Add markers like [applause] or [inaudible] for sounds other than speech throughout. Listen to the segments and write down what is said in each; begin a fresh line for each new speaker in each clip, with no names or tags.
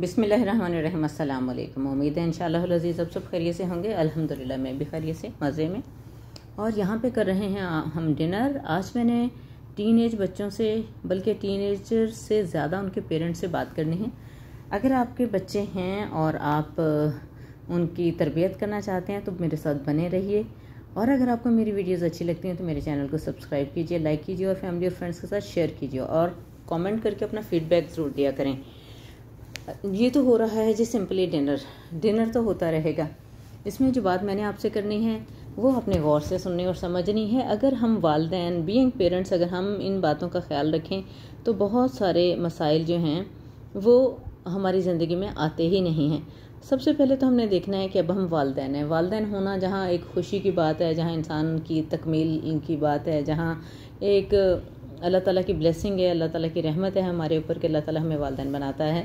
बिसमीम अल्लाम उम्मीद है इन अजीज़ अब सब खैरिए से होंगे अल्हम्दुलिल्लाह मैं भी खैरिए से मज़े में और यहाँ पे कर रहे हैं हम डिनर आज मैंने टीनेज बच्चों से बल्कि टीनेजर से ज़्यादा उनके पेरेंट्स से बात करनी है अगर आपके बच्चे हैं और आप उनकी तरबियत करना चाहते हैं तो मेरे साथ बने रहिए और अगर आपको मेरी वीडियोज़ अच्छी लगती हैं तो मेरे चैनल को सब्सक्राइब कीजिए लाइक कीजिए और फैमिली और फ्रेंड्स के साथ शेयर कीजिए और कॉमेंट करके अपना फीडबैक ज़रूर दिया करें ये तो हो रहा है जी सिंपली डिनर डिनर तो होता रहेगा इसमें जो बात मैंने आपसे करनी है वो अपने गौर से सुननी और समझनी है अगर हम वालदे बीइंग पेरेंट्स अगर हम इन बातों का ख्याल रखें तो बहुत सारे मसाइल जो हैं वो हमारी ज़िंदगी में आते ही नहीं हैं सबसे पहले तो हमने देखना है कि अब हम वालदेन हैं वालदेन होना जहाँ एक खुशी की बात है जहाँ इंसान की तकमील की बात है जहाँ एक अल्लाह ताला की ब्लेसिंग है अल्लाह ताला की रहमत है हमारे ऊपर कि अल्लाह ताला हमें वालदेन बनाता है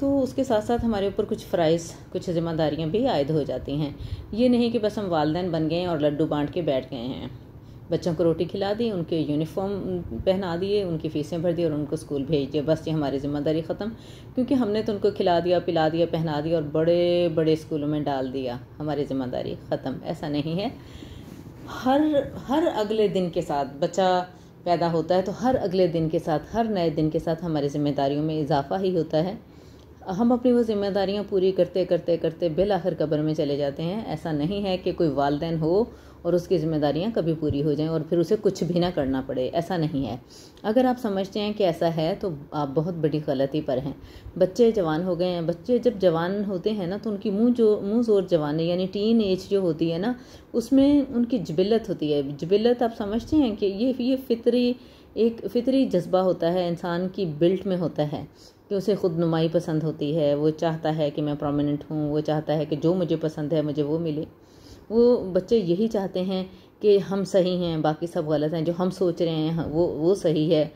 तो उसके साथ साथ हमारे ऊपर कुछ फ़राइज़ कुछ ज़िम्मेदारियाँ भी आयद हो जाती हैं ये नहीं कि बस हम वालदे बन गए और लड्डू बांट के बैठ गए हैं बच्चों को रोटी खिला दी उनके यूनिफॉर्म पहना दिए उनकी फ़ीसें भर दी और उनको स्कूल भेज दिया बस ये हमारी ज़िम्मेदारी ख़त्म क्योंकि हमने तो उनको खिला दिया पिला दिया पहना दिया और बड़े बड़े स्कूलों में डाल दिया हमारी ज़िम्मेदारी ख़त्म ऐसा नहीं है हर हर अगले दिन के साथ बच्चा पैदा होता है तो हर अगले दिन के साथ हर नए दिन के साथ हमारी जिम्मेदारियों में इजाफ़ा ही होता है हम अपनी वो ज़िम्मेदारियाँ पूरी करते करते करते बिल आखिर कब्र में चले जाते हैं ऐसा नहीं है कि कोई वालदेन हो और उसकी ज़िम्मेदारियाँ कभी पूरी हो जाएं और फिर उसे कुछ भी ना करना पड़े ऐसा नहीं है अगर आप समझते हैं कि ऐसा है तो आप बहुत बड़ी गलती पर हैं बच्चे जवान हो गए हैं बच्चे जब जवान होते हैं ना तो उनकी मुँह जो मुँह जोर है यानी टीन एज जो होती है ना उसमें उनकी जबिलत होती है जबिलत आप समझते हैं कि ये ये फितरी एक फितरी जज्बा होता है इंसान की बिल्ट में होता है कि उसे खुद नुमाई पसंद होती है वो चाहता है कि मैं प्रोमिनेंट हूँ वो चाहता है कि जो मुझे पसंद है मुझे वो मिले वो बच्चे यही चाहते हैं कि हम सही हैं बाकी सब गलत हैं जो हम सोच रहे हैं वो वो सही है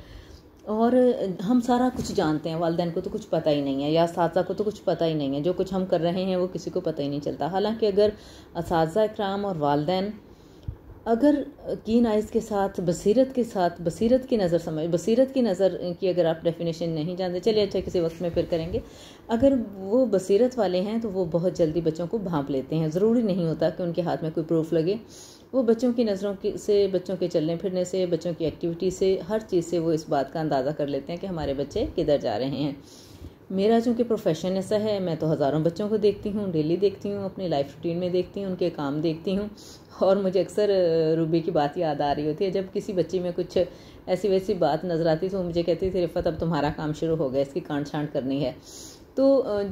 और हम सारा कुछ जानते हैं वालदेन को तो कुछ पता ही नहीं है या इस को तो कुछ पता ही नहीं है जो कुछ हम कर रहे हैं वो किसी को पता ही नहीं चलता हालांकि अगर इस और वालदेन अगर कीन आइज़ के साथ बसीरत के साथ बसीरत की नज़र समझ बसीरत की नज़र की अगर आप डेफिनेशन नहीं जानते चलिए अच्छा किसी वक्त में फिर करेंगे अगर वो बसीरत वाले हैं तो वो बहुत जल्दी बच्चों को भांप लेते हैं ज़रूरी नहीं होता कि उनके हाथ में कोई प्रूफ लगे वो बच्चों की नज़रों की से बच्चों के चलने फिरने से बच्चों की एक्टिविटी से हर चीज़ से वो इस बात का अंदाज़ा कर लेते हैं कि हमारे बच्चे किधर जा रहे हैं मेरा चूँकि प्रोफेशन ऐसा है मैं तो हज़ारों बच्चों को देखती हूँ डेली देखती हूँ अपनी लाइफ रूटीन में देखती हूँ उनके काम देखती हूँ और मुझे अक्सर रूबी की बात याद आ रही होती है जब किसी बच्ची में कुछ ऐसी वैसी बात नज़र आती तो मुझे कहती थी रिफत अब तुम्हारा काम शुरू हो गया इसकी कांड छांड करनी है तो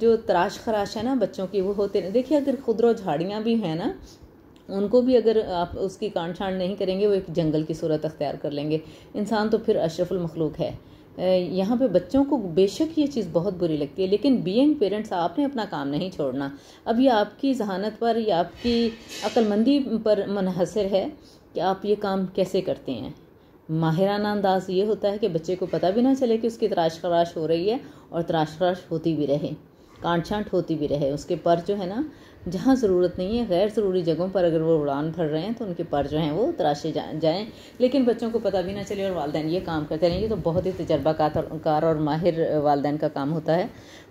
जो तराश खराश है ना बच्चों की वो होते देखिए अगर खुदरा झाड़ियाँ भी हैं ना उनको भी अगर आप उसकी कांड छांड नहीं करेंगे वो एक जंगल की सूरत अख्तियार कर लेंगे इंसान तो फिर अशरफुल मखलूक है यहाँ पे बच्चों को बेशक ये चीज़ बहुत बुरी लगती है लेकिन बीइंग पेरेंट्स आपने अपना काम नहीं छोड़ना अब ये आपकी जहानत पर या आपकी अक्लमंदी पर मनहसर है कि आप ये काम कैसे करते हैं माहिराना अंदाज ये होता है कि बच्चे को पता भी ना चले कि उसकी तराश खराश हो रही है और तराश खराश होती भी रहे काट छाँट होती भी रहे उसके पर जो है ना जहाँ ज़रूरत नहीं है गैर ज़रूरी जगहों पर अगर वो उड़ान भर रहे हैं तो उनके पर जो हैं वो तराशे जा, जाएँ लेकिन बच्चों को पता भी ना चले और वालदे ये काम करते रहें ये तो बहुत ही तजर्बाकार और, और माहिर वालदेन का काम होता है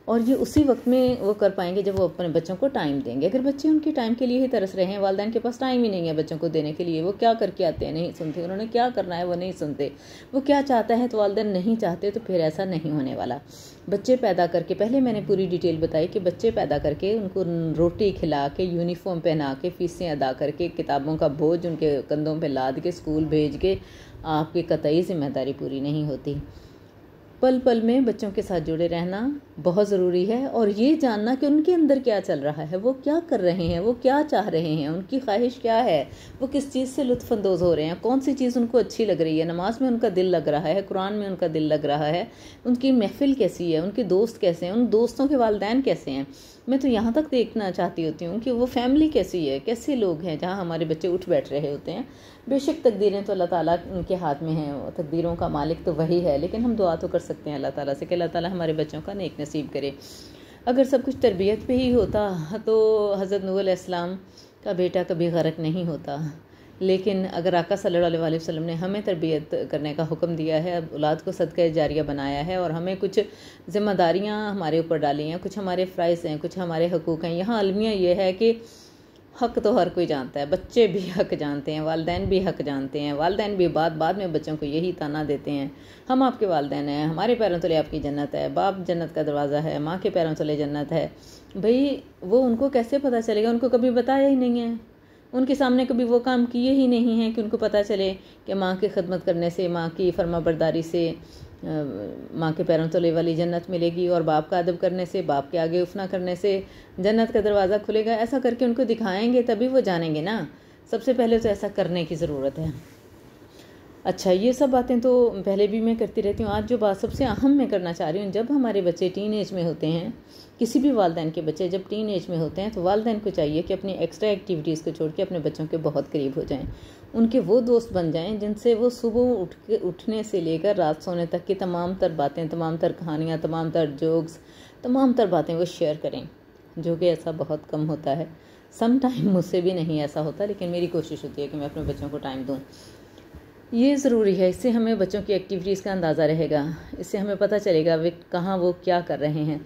और ये उसी वक्त में वो कर पाएंगे जब वो अपने बच्चों को टाइम देंगे अगर बच्चे उनके टाइम के लिए ही तरस रहे हैं वालदेन के पास टाइम ही नहीं है बच्चों को देने के लिए वो क्या करके आते हैं नहीं सुनते उन्होंने क्या करना है वो नहीं सुनते वो क्या चाहता है तो वालदेन नहीं चाहते तो फिर ऐसा नहीं होने वाला बच्चे पैदा करके पहले मैंने पूरी डिटेल बताई कि बच्चे पैदा करके उनको रोटी खिला के यूनिफॉर्म पहना के फ़ीसें अदा करके किताबों का बोझ उनके कंधों पर लाद के स्कूल भेज के आपकी कतई ज़िम्मेदारी पूरी नहीं होती पल पल में बच्चों के साथ जुड़े रहना बहुत ज़रूरी है और ये जानना कि उनके अंदर क्या चल रहा है वो क्या कर रहे हैं वो क्या चाह रहे हैं उनकी ख्वाहिश क्या है वो किस चीज़ से लुफ़ानंदोज़ हो रहे हैं कौन सी चीज़ उनको अच्छी लग रही है नमाज में उनका दिल लग रहा है कुरान में उनका दिल लग रहा है उनकी महफिल कैसी है उनके दोस्त कैसे हैं उन दोस्तों के वालदेन कैसे हैं मैं तो यहाँ तक देखना चाहती होती हूँ कि वो फैमिली कैसी है कैसे लोग हैं जहाँ हमारे बच्चे उठ बैठ रहे होते हैं बेशक तकदीरें तो अल्लाह ताला उनके हाथ में हैं तकदीरों का मालिक तो वही है लेकिन हम दुआ तो कर सकते हैं अल्लाह ताला से कि अल्लाह ताला हमारे बच्चों का नेक नसीब करे अगर सब कुछ तरबियत पे ही होता तो हज़रत नूसम का बेटा कभी गरक नहीं होता लेकिन अगर आका सल्लल्लाहु अलैहि वसल्लम ने हमें तरबियत करने का हुक्म दिया है अब औलाद को सदका जारिया बनाया है और हमें कुछ ज़िम्मेदारियाँ हमारे ऊपर डाली हैं कुछ हमारे फ़्राइज़ हैं कुछ हमारे हकूक़ हैं यहाँ अलमिया ये है कि हक तो हर कोई जानता है बच्चे भी हक जानते हैं वालदेन भी हक जानते हैं वालदेन भी बाद बाद में बच्चों को यही ताना देते हैं हम आपके वालदेन हैं हमारे पैरों तले आपकी जन्नत है बाप जन्नत का दरवाज़ा है माँ के पैरों तले जन्नत है भाई वो उनको कैसे पता चलेगा उनको कभी बताया ही नहीं है उनके सामने कभी वो काम किए ही नहीं हैं कि उनको पता चले कि माँ की खदमत करने से माँ की फर्मा बरदारी से माँ के पैरों तले वाली जन्नत मिलेगी और बाप का अदब करने से बाप के आगे उफना करने से जन्नत का दरवाज़ा खुलेगा ऐसा करके उनको दिखाएंगे तभी वो जानेंगे ना सबसे पहले तो ऐसा करने की ज़रूरत है अच्छा ये सब बातें तो पहले भी मैं करती रहती हूँ आज जो बात सबसे अहम मैं करना चाह रही हूँ जब हमारे बच्चे टीन एज में होते हैं किसी भी वालदेन के बच्चे जब टीन एज में होते हैं तो वालदेन को चाहिए कि अपनी एक्स्ट्रा एक्टिविटीज़ को छोड़ के अपने बच्चों के बहुत करीब हो जाएं उनके वो दोस्त बन जाएं जिनसे वो सुबह उठ के उठने से लेकर रात सोने तक की तमाम तर बातें तमाम तर कहानियाँ तमाम तर जोक्स तमाम तर बातें वो शेयर करें जो कि ऐसा बहुत कम होता है सम टाइम [laughs] मुझसे भी नहीं ऐसा होता लेकिन मेरी कोशिश होती है कि मैं अपने बच्चों को टाइम दूँ ये ज़रूरी है इससे हमें बच्चों की एक्टिविटीज़ का अंदाज़ा रहेगा इससे हमें पता चलेगा वे कहाँ वो क्या कर रहे हैं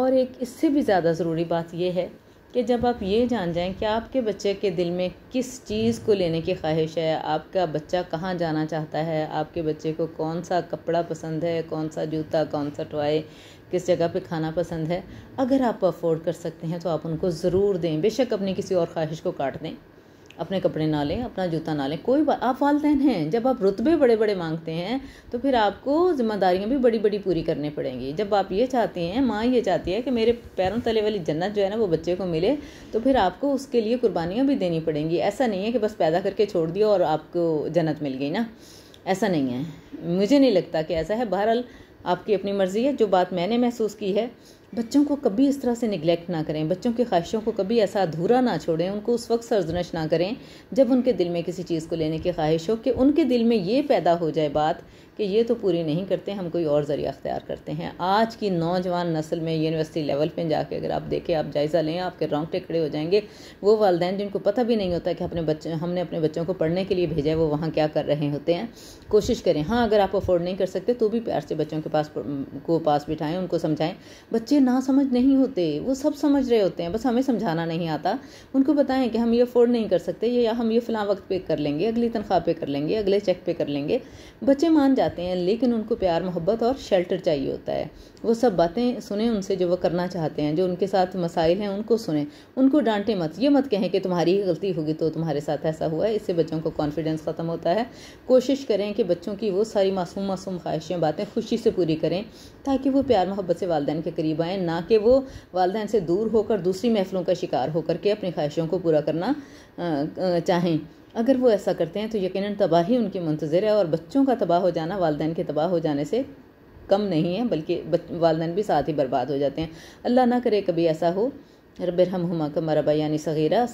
और एक इससे भी ज़्यादा ज़रूरी बात यह है कि जब आप ये जान जाएं कि आपके बच्चे के दिल में किस चीज़ को लेने की ख्वाहिश है आपका बच्चा कहाँ जाना चाहता है आपके बच्चे को कौन सा कपड़ा पसंद है कौन सा जूता कौन सा टॉय किस जगह पे खाना पसंद है अगर आप अफोर्ड कर सकते हैं तो आप उनको ज़रूर दें बेशक अपनी किसी और ख्वाहिश को काट दें अपने कपड़े ना लें अपना जूता ना लें कोई बात आप वालदेन हैं जब आप रुतबे बड़े बड़े मांगते हैं तो फिर आपको जिम्मेदारियाँ भी बड़ी बड़ी पूरी करनी पड़ेंगी जब आप ये चाहते हैं माँ ये चाहती है कि मेरे पैरों तले वाली जन्नत जो है ना वो बच्चे को मिले तो फिर आपको उसके लिए कुर्बानियाँ भी देनी पड़ेंगी ऐसा नहीं है कि बस पैदा करके छोड़ दिया और आपको जन्नत मिल गई ना ऐसा नहीं है मुझे नहीं लगता कि ऐसा है बहरहाल आपकी अपनी मर्ज़ी है जो बात मैंने महसूस की है बच्चों को कभी इस तरह से निगलेक्ट ना करें बच्चों की ख्वाहिशों को कभी ऐसा अधूरा ना छोड़ें उनको उस वक्त सरजनश ना करें जब उनके दिल में किसी चीज़ को लेने की ख्वाहिश हो कि उनके दिल में ये पैदा हो जाए बात कि ये तो पूरी नहीं करते हम कोई और ज़रिया अख्तियार करते हैं आज की नौजवान नस्ल में यूनिवर्सिटी लेवल पर जाके अगर आप देखें आप जायज़ा लें आपके रोंगटे खड़े हो जाएंगे वो वालदेन जिनको पता भी नहीं होता कि अपने बच्चे हमने अपने बच्चों को पढ़ने के लिए भेजा है वो वहाँ क्या कर रहे होते हैं कोशिश करें हाँ अगर आप अफोर्ड नहीं कर सकते तो भी प्यार से बच्चों के पास को पास बिठाएं उनको समझाएं बच्चे बच्चे ना समझ नहीं होते वो सब समझ रहे होते हैं बस हमें समझाना नहीं आता उनको बताएं कि हम ये अफोर्ड नहीं कर सकते या हम ये फ़िलहाल वक्त पे कर लेंगे अगली तनख्वाह पे कर लेंगे अगले चेक पे कर लेंगे बच्चे मान जाते हैं लेकिन उनको प्यार मोहब्बत और शेल्टर चाहिए होता है वो सब बातें सुने उनसे जो वो करना चाहते हैं जो उनके साथ मसाइल हैं उनको सुने उनको डांटे मत ये मत कहें कि तुम्हारी ही गलती होगी तो तुम्हारे साथ ऐसा हुआ है इससे बच्चों को कॉन्फिडेंस ख़त्म होता है कोशिश करें कि बच्चों की वो सारी मासूम मासूम ख्वाहिशें बातें खुशी से पूरी करें ताकि वो प्यार मोहब्बत से वालदेन के करीब फरमाएं ना कि वो वालदेन से दूर होकर दूसरी महफलों का शिकार होकर के अपनी ख्वाहिशों को पूरा करना चाहें अगर वो ऐसा करते हैं तो यकीनन तबाही उनकी मंतज़र है और बच्चों का तबाह हो जाना वालदेन के तबाह हो जाने से कम नहीं है बल्कि वालदेन भी साथ ही बर्बाद हो जाते हैं अल्लाह ना करे कभी ऐसा हो रब हम हमा कमरबा यानी सगीरा